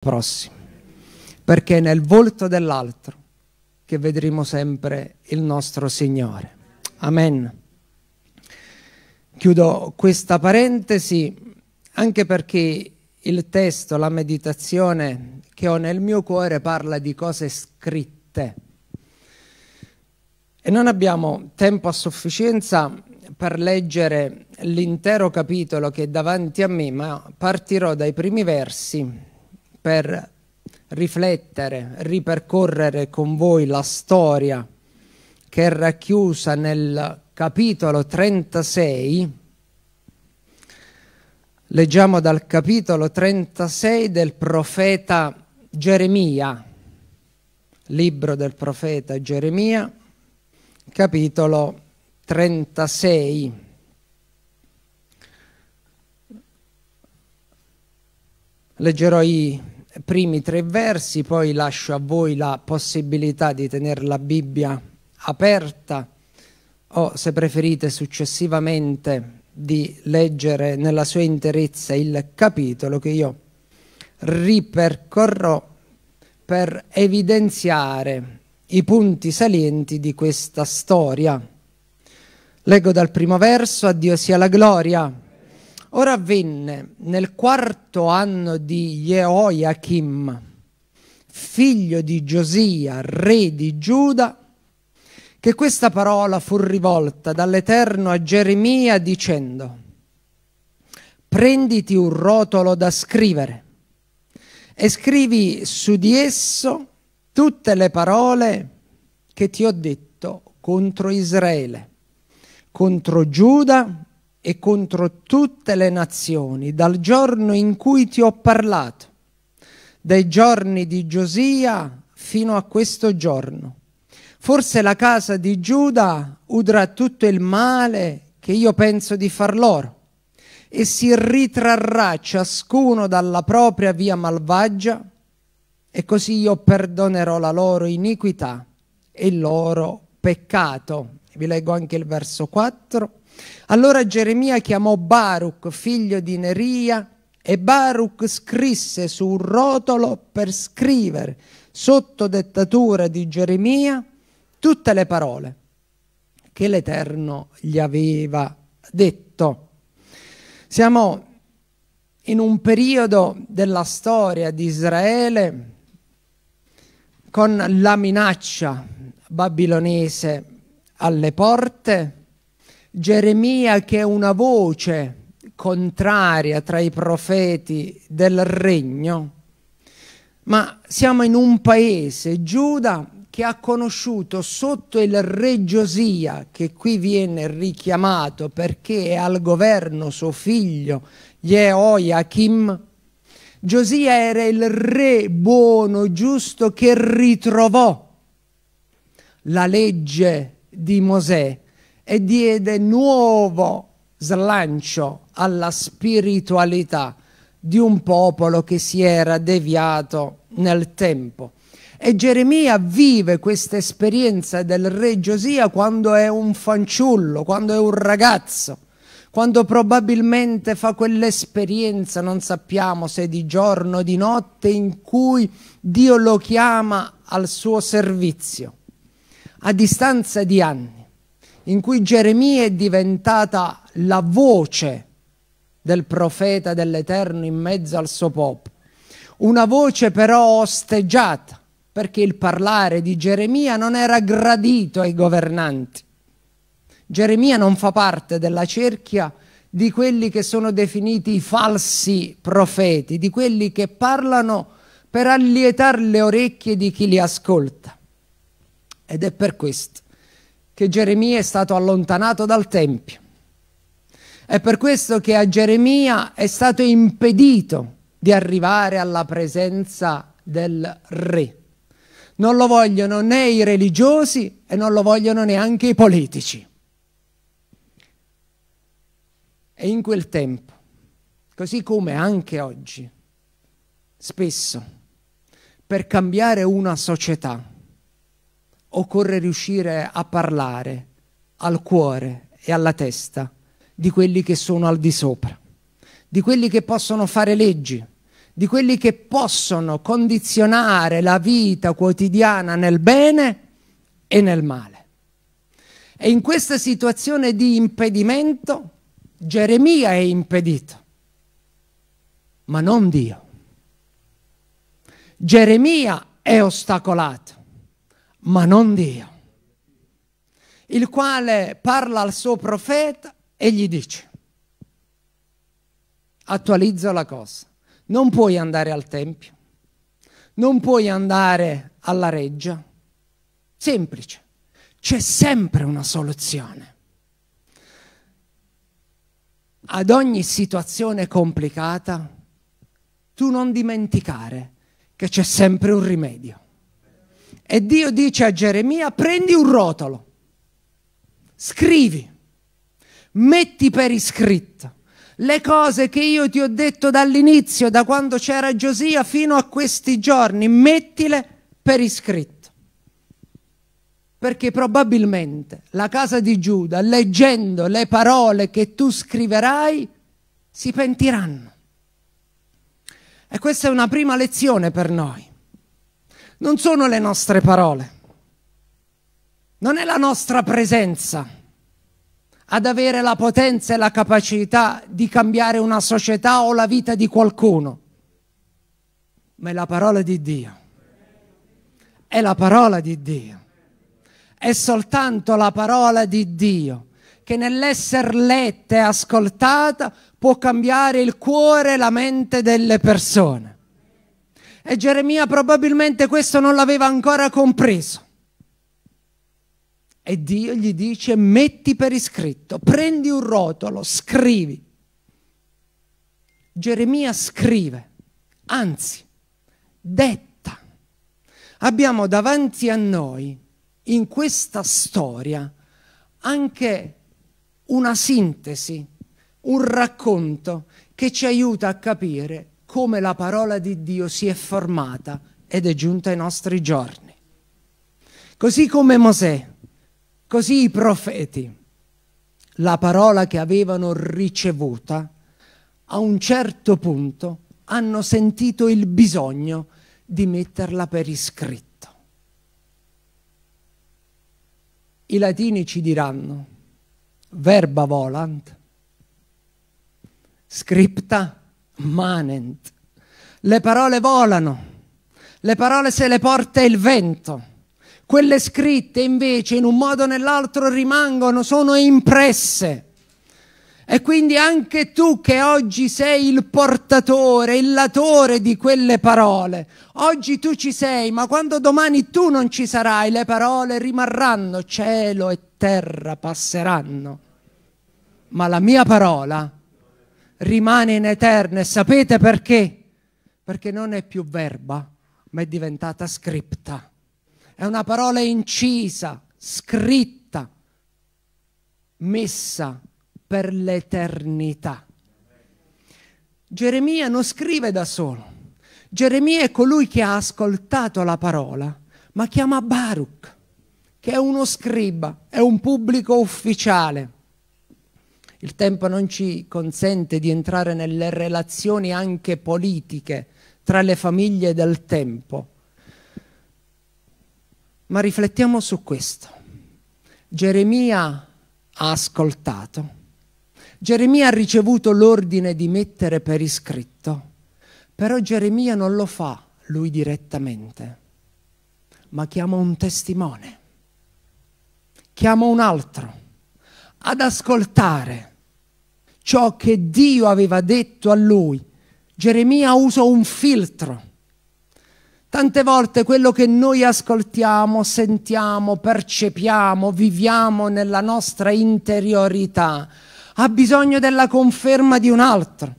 prossimo, perché è nel volto dell'altro che vedremo sempre il nostro Signore. Amen. Chiudo questa parentesi anche perché il testo, la meditazione che ho nel mio cuore parla di cose scritte e non abbiamo tempo a sufficienza per leggere l'intero capitolo che è davanti a me, ma partirò dai primi versi per riflettere, ripercorrere con voi la storia che è racchiusa nel capitolo 36. Leggiamo dal capitolo 36 del profeta Geremia, libro del profeta Geremia, capitolo 36. Leggerò i primi tre versi, poi lascio a voi la possibilità di tenere la Bibbia aperta o se preferite successivamente di leggere nella sua interezza il capitolo che io ripercorrò per evidenziare i punti salienti di questa storia. Leggo dal primo verso, a Dio sia la gloria Ora avvenne nel quarto anno di Jehoiachim, figlio di Giosia, re di Giuda, che questa parola fu rivolta dall'Eterno a Geremia dicendo, prenditi un rotolo da scrivere e scrivi su di esso tutte le parole che ti ho detto contro Israele, contro Giuda e contro tutte le nazioni dal giorno in cui ti ho parlato, dai giorni di Giosia fino a questo giorno. Forse la casa di Giuda udrà tutto il male che io penso di far loro e si ritrarrà ciascuno dalla propria via malvagia e così io perdonerò la loro iniquità e il loro peccato. Vi leggo anche il verso 4 allora Geremia chiamò Baruch, figlio di Neria, e Baruch scrisse su un rotolo per scrivere, sotto dettatura di Geremia, tutte le parole che l'Eterno gli aveva detto. Siamo in un periodo della storia di Israele con la minaccia babilonese alle porte Geremia che è una voce contraria tra i profeti del regno, ma siamo in un paese, Giuda, che ha conosciuto sotto il re Giosia, che qui viene richiamato perché è al governo suo figlio Jehoiakim, Giosia era il re buono, giusto, che ritrovò la legge di Mosè, e diede nuovo slancio alla spiritualità di un popolo che si era deviato nel tempo. E Geremia vive questa esperienza del re Giosia quando è un fanciullo, quando è un ragazzo, quando probabilmente fa quell'esperienza, non sappiamo se di giorno o di notte, in cui Dio lo chiama al suo servizio. A distanza di anni, in cui Geremia è diventata la voce del profeta dell'Eterno in mezzo al suo popolo. Una voce però osteggiata, perché il parlare di Geremia non era gradito ai governanti. Geremia non fa parte della cerchia di quelli che sono definiti i falsi profeti, di quelli che parlano per allietare le orecchie di chi li ascolta. Ed è per questo che Geremia è stato allontanato dal Tempio. È per questo che a Geremia è stato impedito di arrivare alla presenza del re. Non lo vogliono né i religiosi e non lo vogliono neanche i politici. E in quel tempo, così come anche oggi, spesso, per cambiare una società, occorre riuscire a parlare al cuore e alla testa di quelli che sono al di sopra, di quelli che possono fare leggi, di quelli che possono condizionare la vita quotidiana nel bene e nel male. E in questa situazione di impedimento Geremia è impedito, ma non Dio. Geremia è ostacolato, ma non Dio, il quale parla al suo profeta e gli dice, attualizzo la cosa, non puoi andare al Tempio, non puoi andare alla reggia, semplice, c'è sempre una soluzione. Ad ogni situazione complicata, tu non dimenticare che c'è sempre un rimedio. E Dio dice a Geremia, prendi un rotolo, scrivi, metti per iscritto le cose che io ti ho detto dall'inizio, da quando c'era Giosia fino a questi giorni, mettile per iscritto. Perché probabilmente la casa di Giuda, leggendo le parole che tu scriverai, si pentiranno. E questa è una prima lezione per noi non sono le nostre parole, non è la nostra presenza ad avere la potenza e la capacità di cambiare una società o la vita di qualcuno, ma è la parola di Dio. È la parola di Dio. È soltanto la parola di Dio che nell'essere letta e ascoltata può cambiare il cuore e la mente delle persone. E Geremia probabilmente questo non l'aveva ancora compreso. E Dio gli dice, metti per iscritto, prendi un rotolo, scrivi. Geremia scrive, anzi, detta. Abbiamo davanti a noi, in questa storia, anche una sintesi, un racconto che ci aiuta a capire come la parola di Dio si è formata ed è giunta ai nostri giorni. Così come Mosè, così i profeti, la parola che avevano ricevuta, a un certo punto hanno sentito il bisogno di metterla per iscritto. I latini ci diranno verba volant, scripta manent. Le parole volano, le parole se le porta il vento. Quelle scritte invece in un modo o nell'altro rimangono, sono impresse. E quindi anche tu che oggi sei il portatore, il latore di quelle parole, oggi tu ci sei, ma quando domani tu non ci sarai, le parole rimarranno, cielo e terra passeranno. Ma la mia parola rimane in eterno. E sapete perché? Perché non è più verba, ma è diventata scripta. È una parola incisa, scritta, messa per l'eternità. Geremia non scrive da solo. Geremia è colui che ha ascoltato la parola, ma chiama Baruch, che è uno scriba, è un pubblico ufficiale il tempo non ci consente di entrare nelle relazioni anche politiche tra le famiglie del tempo. Ma riflettiamo su questo. Geremia ha ascoltato. Geremia ha ricevuto l'ordine di mettere per iscritto, però Geremia non lo fa lui direttamente, ma chiama un testimone, chiama un altro ad ascoltare ciò che Dio aveva detto a lui. Geremia usa un filtro. Tante volte quello che noi ascoltiamo, sentiamo, percepiamo, viviamo nella nostra interiorità ha bisogno della conferma di un altro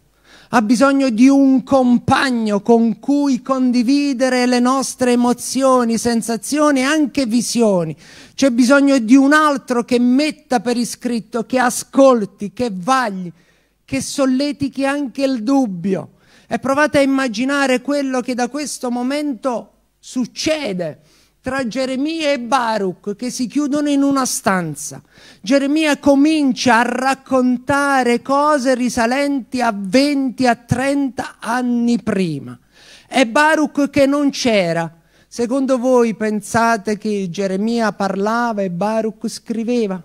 ha bisogno di un compagno con cui condividere le nostre emozioni, sensazioni e anche visioni. C'è bisogno di un altro che metta per iscritto, che ascolti, che vagli, che solletichi anche il dubbio. E provate a immaginare quello che da questo momento succede tra Geremia e Baruch che si chiudono in una stanza. Geremia comincia a raccontare cose risalenti a 20 a 30 anni prima. E Baruch che non c'era. Secondo voi pensate che Geremia parlava e Baruch scriveva?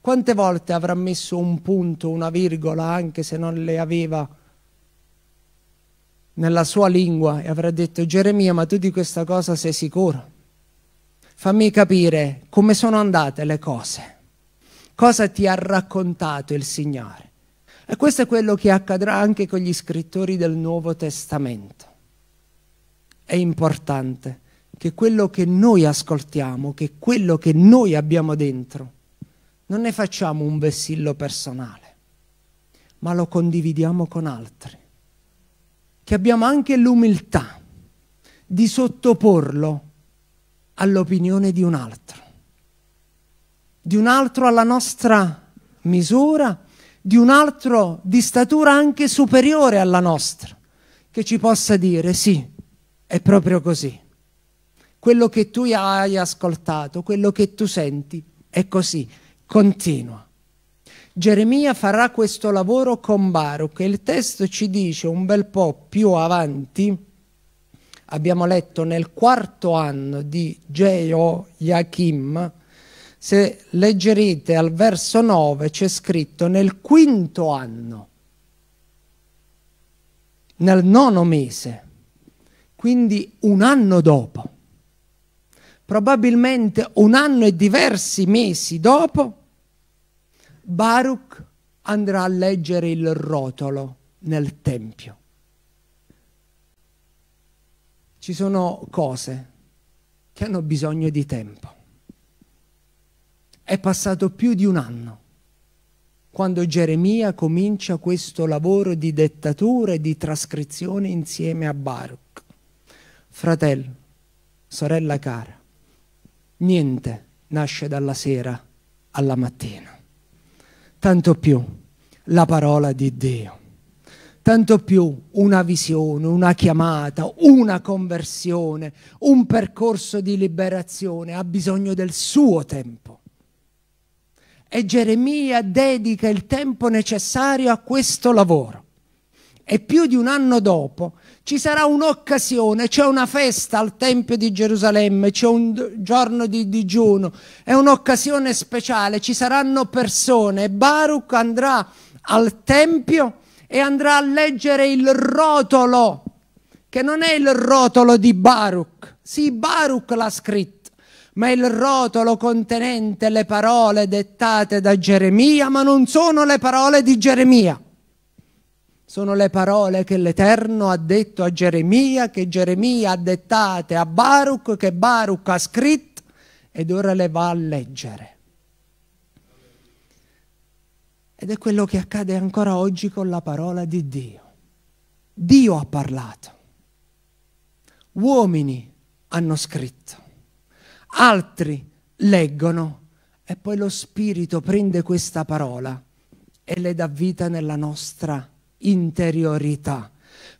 Quante volte avrà messo un punto, una virgola, anche se non le aveva nella sua lingua e avrà detto Geremia, ma tu di questa cosa sei sicuro? fammi capire come sono andate le cose, cosa ti ha raccontato il Signore. E questo è quello che accadrà anche con gli scrittori del Nuovo Testamento. È importante che quello che noi ascoltiamo, che quello che noi abbiamo dentro, non ne facciamo un vessillo personale, ma lo condividiamo con altri. Che abbiamo anche l'umiltà di sottoporlo all'opinione di un altro, di un altro alla nostra misura, di un altro di statura anche superiore alla nostra, che ci possa dire sì, è proprio così. Quello che tu hai ascoltato, quello che tu senti, è così, continua. Geremia farà questo lavoro con Baruch e il testo ci dice un bel po' più avanti, abbiamo letto nel quarto anno di Jehoiachim, se leggerete al verso 9 c'è scritto nel quinto anno, nel nono mese, quindi un anno dopo, probabilmente un anno e diversi mesi dopo, Baruch andrà a leggere il rotolo nel Tempio. ci sono cose che hanno bisogno di tempo. È passato più di un anno quando Geremia comincia questo lavoro di dettatura e di trascrizione insieme a Baruch. Fratello, sorella cara, niente nasce dalla sera alla mattina, tanto più la parola di Dio tanto più una visione, una chiamata, una conversione, un percorso di liberazione ha bisogno del suo tempo. E Geremia dedica il tempo necessario a questo lavoro. E più di un anno dopo ci sarà un'occasione, c'è una festa al Tempio di Gerusalemme, c'è un giorno di digiuno, è un'occasione speciale, ci saranno persone. Baruch andrà al Tempio e andrà a leggere il rotolo, che non è il rotolo di Baruch. Sì, Baruch l'ha scritto, ma è il rotolo contenente le parole dettate da Geremia, ma non sono le parole di Geremia. Sono le parole che l'Eterno ha detto a Geremia, che Geremia ha dettate a Baruch, che Baruch ha scritto ed ora le va a leggere. Ed è quello che accade ancora oggi con la parola di Dio. Dio ha parlato, uomini hanno scritto, altri leggono e poi lo Spirito prende questa parola e le dà vita nella nostra interiorità.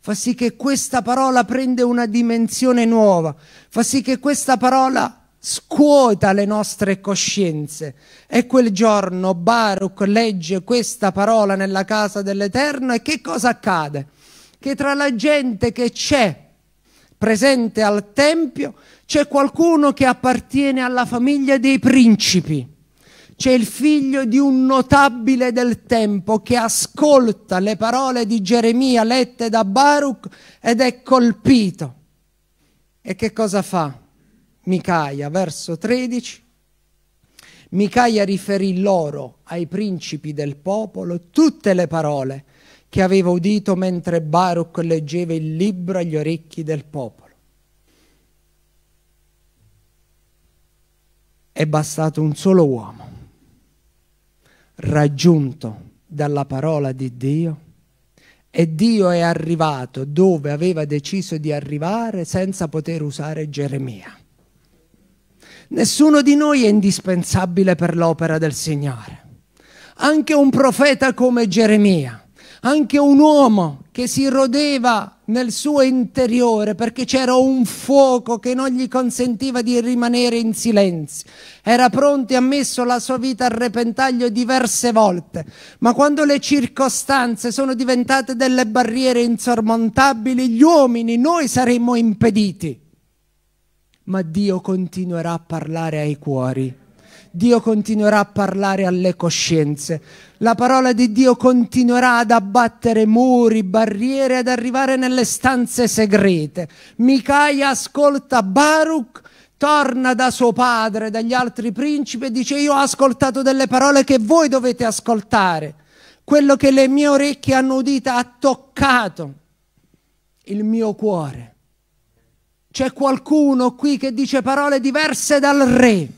Fa sì che questa parola prenda una dimensione nuova, fa sì che questa parola scuota le nostre coscienze. E quel giorno Baruch legge questa parola nella casa dell'Eterno e che cosa accade? Che tra la gente che c'è presente al Tempio c'è qualcuno che appartiene alla famiglia dei principi. C'è il figlio di un notabile del tempo che ascolta le parole di Geremia lette da Baruch ed è colpito. E che cosa fa? Micaia, verso 13, Micaia riferì loro, ai principi del popolo, tutte le parole che aveva udito mentre Baruch leggeva il libro agli orecchi del popolo. È bastato un solo uomo, raggiunto dalla parola di Dio, e Dio è arrivato dove aveva deciso di arrivare senza poter usare Geremia. Nessuno di noi è indispensabile per l'opera del Signore. Anche un profeta come Geremia, anche un uomo che si rodeva nel suo interiore perché c'era un fuoco che non gli consentiva di rimanere in silenzio. Era pronto e ha messo la sua vita a repentaglio diverse volte, ma quando le circostanze sono diventate delle barriere insormontabili, gli uomini, noi saremmo impediti ma Dio continuerà a parlare ai cuori. Dio continuerà a parlare alle coscienze. La parola di Dio continuerà ad abbattere muri, barriere, ad arrivare nelle stanze segrete. Micaia ascolta Baruch, torna da suo padre, dagli altri principi e dice io ho ascoltato delle parole che voi dovete ascoltare. Quello che le mie orecchie hanno udito ha toccato il mio cuore. C'è qualcuno qui che dice parole diverse dal re.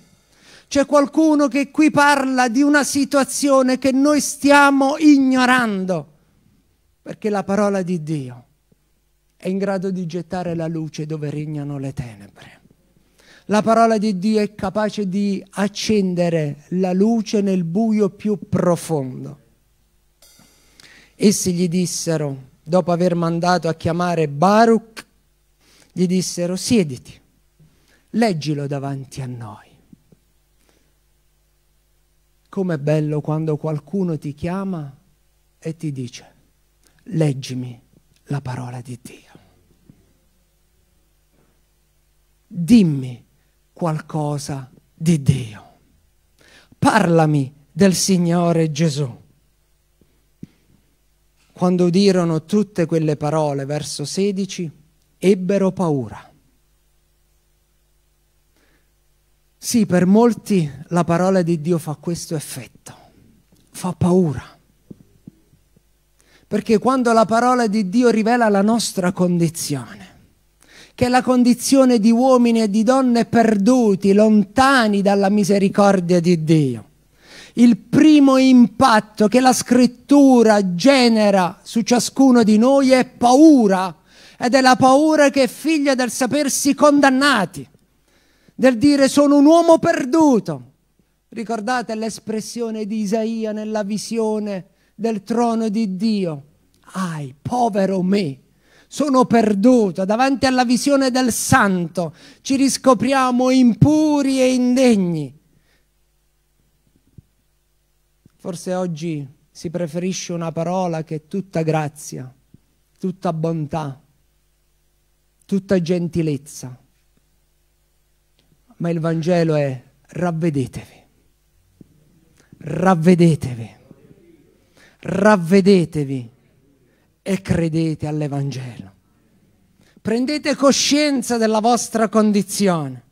C'è qualcuno che qui parla di una situazione che noi stiamo ignorando, perché la parola di Dio è in grado di gettare la luce dove regnano le tenebre. La parola di Dio è capace di accendere la luce nel buio più profondo. Essi gli dissero, dopo aver mandato a chiamare Baruch gli dissero siediti, leggilo davanti a noi. Com'è bello quando qualcuno ti chiama e ti dice leggimi la parola di Dio. Dimmi qualcosa di Dio. Parlami del Signore Gesù. Quando udirono tutte quelle parole, verso 16, ebbero paura. Sì, per molti la parola di Dio fa questo effetto, fa paura. Perché quando la parola di Dio rivela la nostra condizione, che è la condizione di uomini e di donne perduti, lontani dalla misericordia di Dio, il primo impatto che la scrittura genera su ciascuno di noi è paura ed è la paura che è figlia del sapersi condannati, del dire sono un uomo perduto. Ricordate l'espressione di Isaia nella visione del trono di Dio? Ai, povero me, sono perduto davanti alla visione del santo, ci riscopriamo impuri e indegni. Forse oggi si preferisce una parola che è tutta grazia, tutta bontà, tutta gentilezza. Ma il Vangelo è ravvedetevi, ravvedetevi, ravvedetevi e credete all'Evangelo. Prendete coscienza della vostra condizione.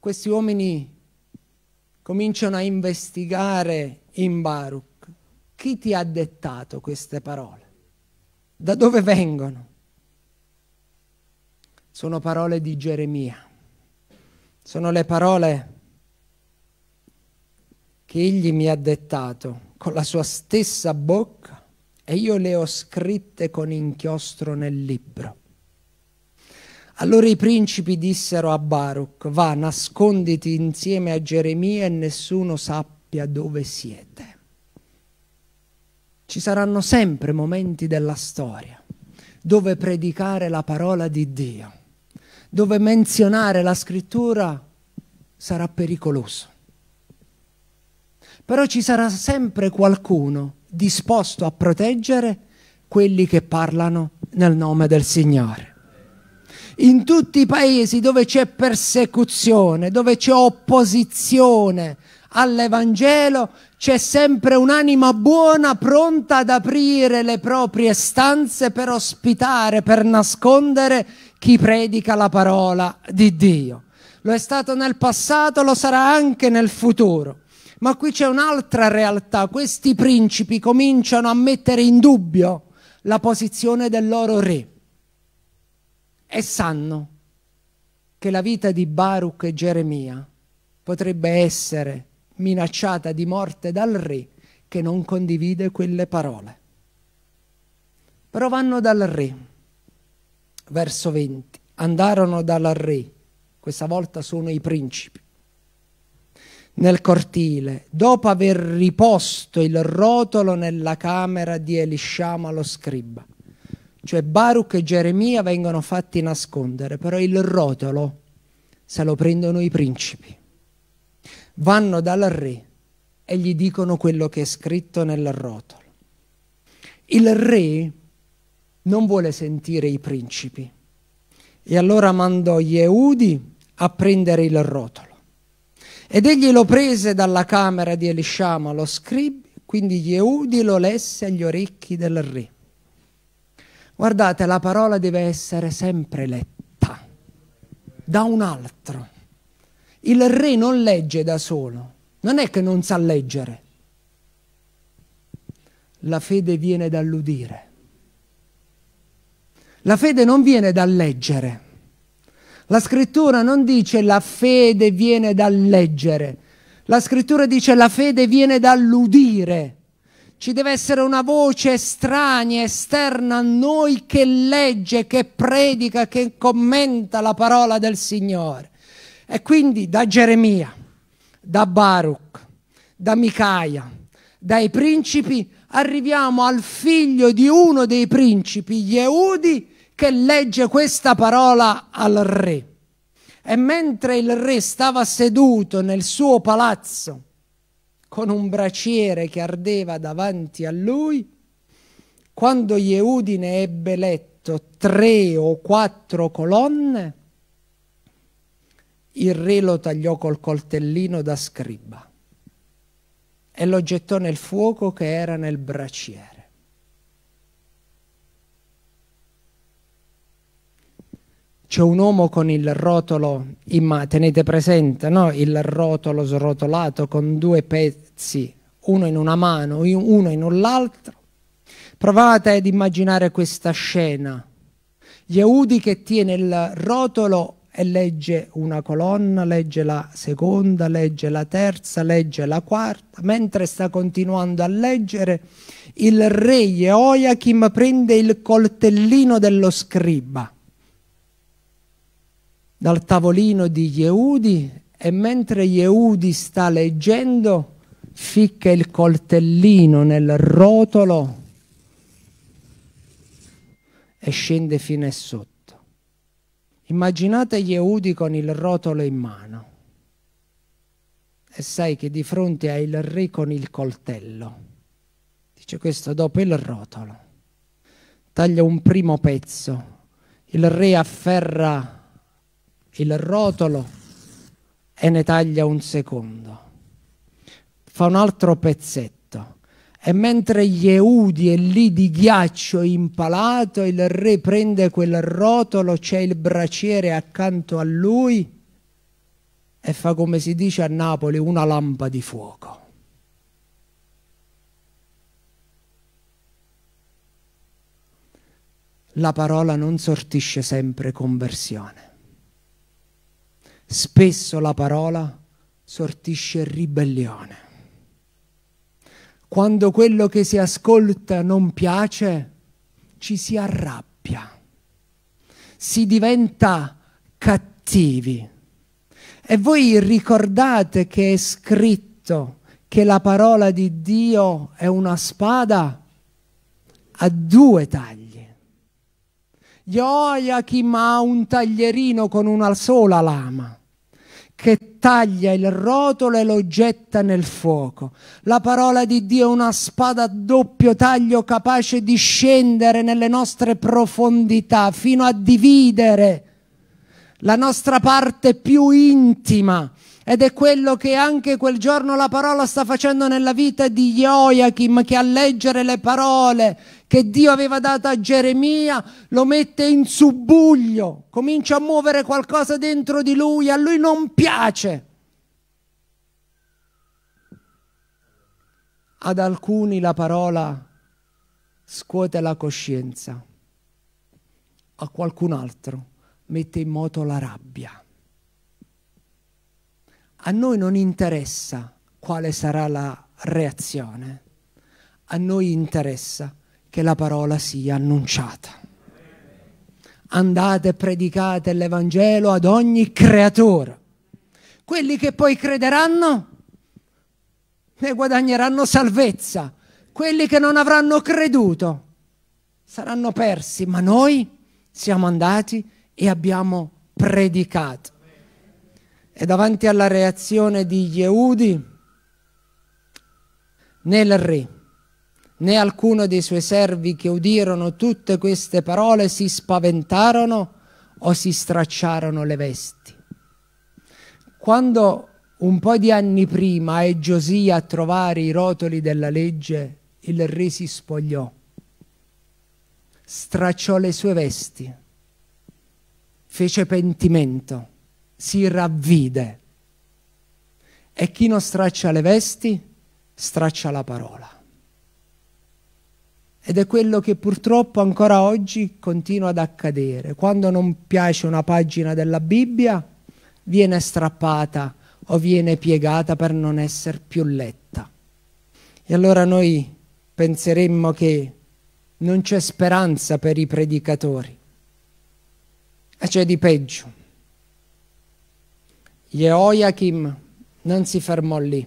Questi uomini cominciano a investigare in Baruch. Chi ti ha dettato queste parole? Da dove vengono? sono parole di Geremia, sono le parole che egli mi ha dettato con la sua stessa bocca e io le ho scritte con inchiostro nel libro. Allora i principi dissero a Baruch, va, nasconditi insieme a Geremia e nessuno sappia dove siete. Ci saranno sempre momenti della storia dove predicare la parola di Dio dove menzionare la scrittura sarà pericoloso. Però ci sarà sempre qualcuno disposto a proteggere quelli che parlano nel nome del Signore. In tutti i paesi dove c'è persecuzione, dove c'è opposizione all'Evangelo, c'è sempre un'anima buona pronta ad aprire le proprie stanze per ospitare, per nascondere chi predica la parola di Dio. Lo è stato nel passato, lo sarà anche nel futuro. Ma qui c'è un'altra realtà, questi principi cominciano a mettere in dubbio la posizione del loro re e sanno che la vita di Baruch e Geremia potrebbe essere minacciata di morte dal re che non condivide quelle parole. Però vanno dal re verso 20, andarono dal re, questa volta sono i principi, nel cortile, dopo aver riposto il rotolo nella camera di Elisciama lo scriba. Cioè Baruch e Geremia vengono fatti nascondere, però il rotolo se lo prendono i principi. Vanno dal re e gli dicono quello che è scritto nel rotolo. Il re non vuole sentire i principi. E allora mandò Yehudi a prendere il rotolo. Ed egli lo prese dalla camera di Elishama, lo scrib, quindi Yehudi lo lesse agli orecchi del re. Guardate, la parola deve essere sempre letta da un altro. Il re non legge da solo, non è che non sa leggere. La fede viene dall'udire. La fede non viene dal leggere. La scrittura non dice la fede viene dal leggere. La scrittura dice la fede viene dall'udire. Ci deve essere una voce estranea, esterna a noi che legge, che predica, che commenta la parola del Signore. E quindi da Geremia, da Baruch, da Micaia, dai principi, arriviamo al figlio di uno dei principi, Yehudi, che legge questa parola al re. E mentre il re stava seduto nel suo palazzo, con un braciere che ardeva davanti a lui, quando Yeudine ebbe letto tre o quattro colonne, il re lo tagliò col coltellino da scriba e lo gettò nel fuoco che era nel braciere. c'è un uomo con il rotolo, in tenete presente, no? il rotolo srotolato con due pezzi, uno in una mano, uno in l'altro. Provate ad immaginare questa scena. Yehudi che tiene il rotolo e legge una colonna, legge la seconda, legge la terza, legge la quarta. Mentre sta continuando a leggere, il re Jehoiachim prende il coltellino dello scriba dal tavolino di Yehudi e mentre Yehudi sta leggendo ficca il coltellino nel rotolo e scende fino a sotto. Immaginate Yehudi con il rotolo in mano e sai che di fronte hai il re con il coltello. Dice questo dopo il rotolo. Taglia un primo pezzo. Il re afferra il rotolo e ne taglia un secondo. Fa un altro pezzetto. E mentre Yehudi è lì di ghiaccio impalato, il re prende quel rotolo, c'è il braciere accanto a lui e fa come si dice a Napoli una lampa di fuoco. La parola non sortisce sempre conversione spesso la parola sortisce ribellione. Quando quello che si ascolta non piace, ci si arrabbia, si diventa cattivi. E voi ricordate che è scritto che la parola di Dio è una spada a due tagli. Gli chi ha un taglierino con una sola lama che taglia il rotolo e lo getta nel fuoco. La parola di Dio è una spada a doppio taglio capace di scendere nelle nostre profondità fino a dividere la nostra parte più intima ed è quello che anche quel giorno la parola sta facendo nella vita di Joachim che a leggere le parole che Dio aveva dato a Geremia lo mette in subbuglio, comincia a muovere qualcosa dentro di lui, a lui non piace. Ad alcuni la parola scuote la coscienza, a qualcun altro mette in moto la rabbia. A noi non interessa quale sarà la reazione, a noi interessa che la parola sia annunciata. Andate e predicate l'Evangelo ad ogni creatore. Quelli che poi crederanno ne guadagneranno salvezza. Quelli che non avranno creduto saranno persi, ma noi siamo andati e abbiamo predicato. E davanti alla reazione di Yehudi, né il re né alcuno dei suoi servi che udirono tutte queste parole si spaventarono o si stracciarono le vesti. Quando un po' di anni prima è Giosia a trovare i rotoli della legge, il re si spogliò, stracciò le sue vesti, fece pentimento si ravvide. E chi non straccia le vesti, straccia la parola. Ed è quello che purtroppo ancora oggi continua ad accadere. Quando non piace una pagina della Bibbia, viene strappata o viene piegata per non essere più letta. E allora noi penseremmo che non c'è speranza per i predicatori. E c'è di peggio. Jehoiachim non si fermò lì.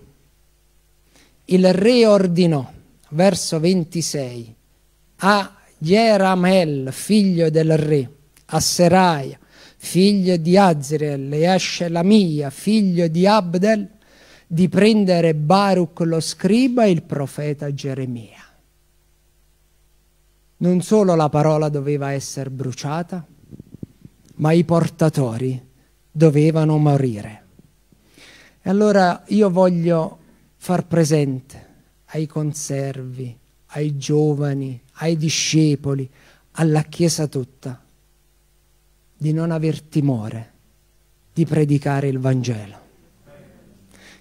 Il re ordinò, verso 26, a Jeramel, figlio del re, a Seraia, figlio di Azriel, e a Shelamia, figlio di Abdel, di prendere Baruch lo scriba e il profeta Geremia. Non solo la parola doveva essere bruciata, ma i portatori dovevano morire. E allora io voglio far presente ai conservi, ai giovani, ai discepoli, alla Chiesa tutta, di non aver timore di predicare il Vangelo.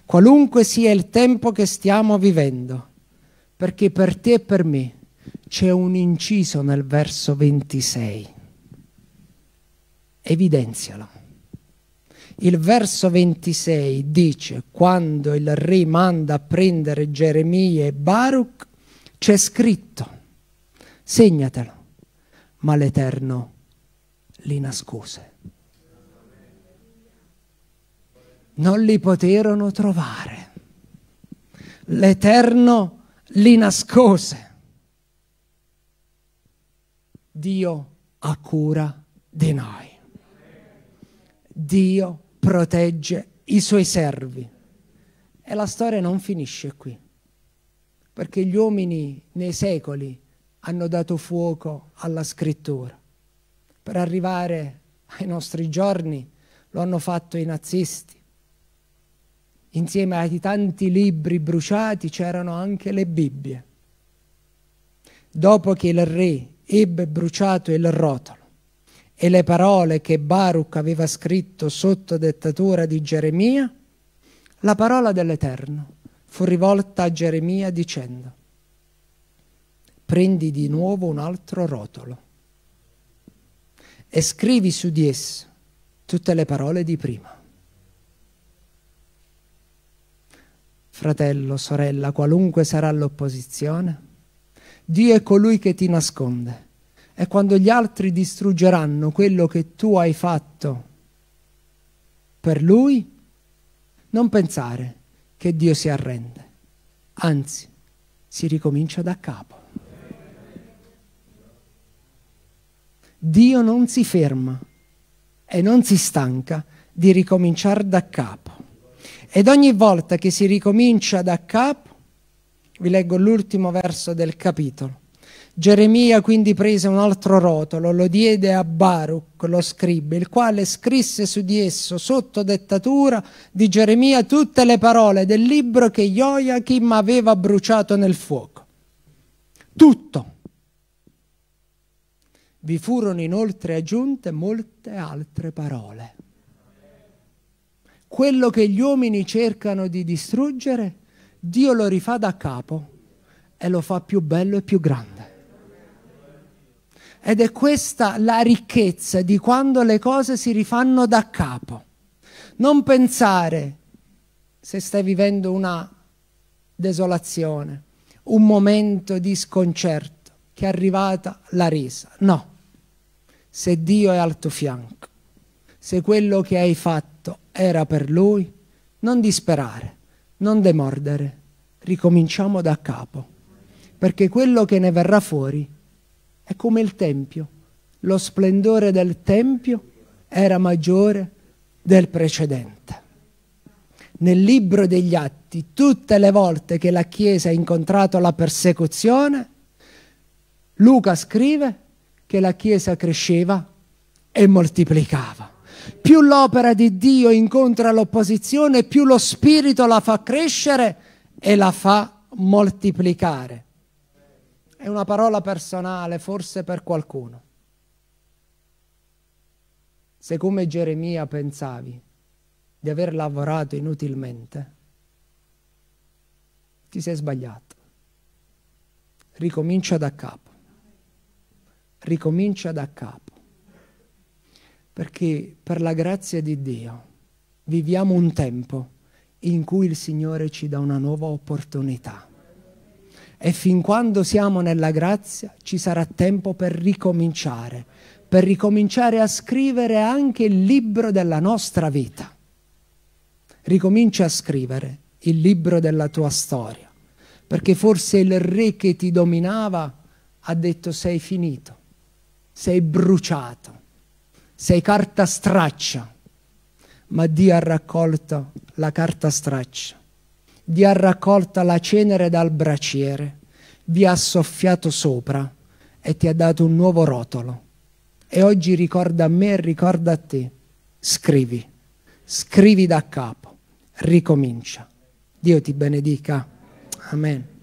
Qualunque sia il tempo che stiamo vivendo, perché per te e per me c'è un inciso nel verso 26. Evidenzialo. Il verso 26 dice, quando il re manda a prendere Geremia e Baruch, c'è scritto, segnatelo, ma l'Eterno li nascose. Non li poterono trovare. L'Eterno li nascose. Dio ha cura di noi. Dio ha cura di noi protegge i suoi servi. E la storia non finisce qui, perché gli uomini nei secoli hanno dato fuoco alla scrittura. Per arrivare ai nostri giorni lo hanno fatto i nazisti. Insieme ai tanti libri bruciati c'erano anche le Bibbie. Dopo che il re ebbe bruciato il rotolo, e le parole che Baruch aveva scritto sotto dettatura di Geremia, la parola dell'Eterno fu rivolta a Geremia dicendo, prendi di nuovo un altro rotolo e scrivi su di esso tutte le parole di prima. Fratello, sorella, qualunque sarà l'opposizione, Dio è colui che ti nasconde è quando gli altri distruggeranno quello che tu hai fatto per lui, non pensare che Dio si arrende, anzi si ricomincia da capo. Dio non si ferma e non si stanca di ricominciare da capo. Ed ogni volta che si ricomincia da capo, vi leggo l'ultimo verso del capitolo, Geremia quindi prese un altro rotolo, lo diede a Baruch, lo scribe, il quale scrisse su di esso, sotto dettatura di Geremia, tutte le parole del libro che Joachim aveva bruciato nel fuoco. Tutto. Vi furono inoltre aggiunte molte altre parole. Quello che gli uomini cercano di distruggere, Dio lo rifà da capo e lo fa più bello e più grande. Ed è questa la ricchezza di quando le cose si rifanno da capo. Non pensare se stai vivendo una desolazione, un momento di sconcerto, che è arrivata la resa. No, se Dio è al tuo fianco, se quello che hai fatto era per Lui, non disperare, non demordere, ricominciamo da capo, perché quello che ne verrà fuori è come il Tempio. Lo splendore del Tempio era maggiore del precedente. Nel libro degli Atti, tutte le volte che la Chiesa ha incontrato la persecuzione, Luca scrive che la Chiesa cresceva e moltiplicava. Più l'opera di Dio incontra l'opposizione, più lo Spirito la fa crescere e la fa moltiplicare è una parola personale forse per qualcuno. Se come Geremia pensavi di aver lavorato inutilmente, ti sei sbagliato. Ricomincia da capo. Ricomincia da capo. Perché per la grazia di Dio viviamo un tempo in cui il Signore ci dà una nuova opportunità e fin quando siamo nella grazia ci sarà tempo per ricominciare, per ricominciare a scrivere anche il libro della nostra vita. Ricomincia a scrivere il libro della tua storia, perché forse il re che ti dominava ha detto sei finito, sei bruciato, sei carta straccia, ma Dio ha raccolto la carta straccia vi ha raccolta la cenere dal braciere, vi ha soffiato sopra e ti ha dato un nuovo rotolo. E oggi ricorda a me e ricorda a te. Scrivi, scrivi da capo, ricomincia. Dio ti benedica. Amen.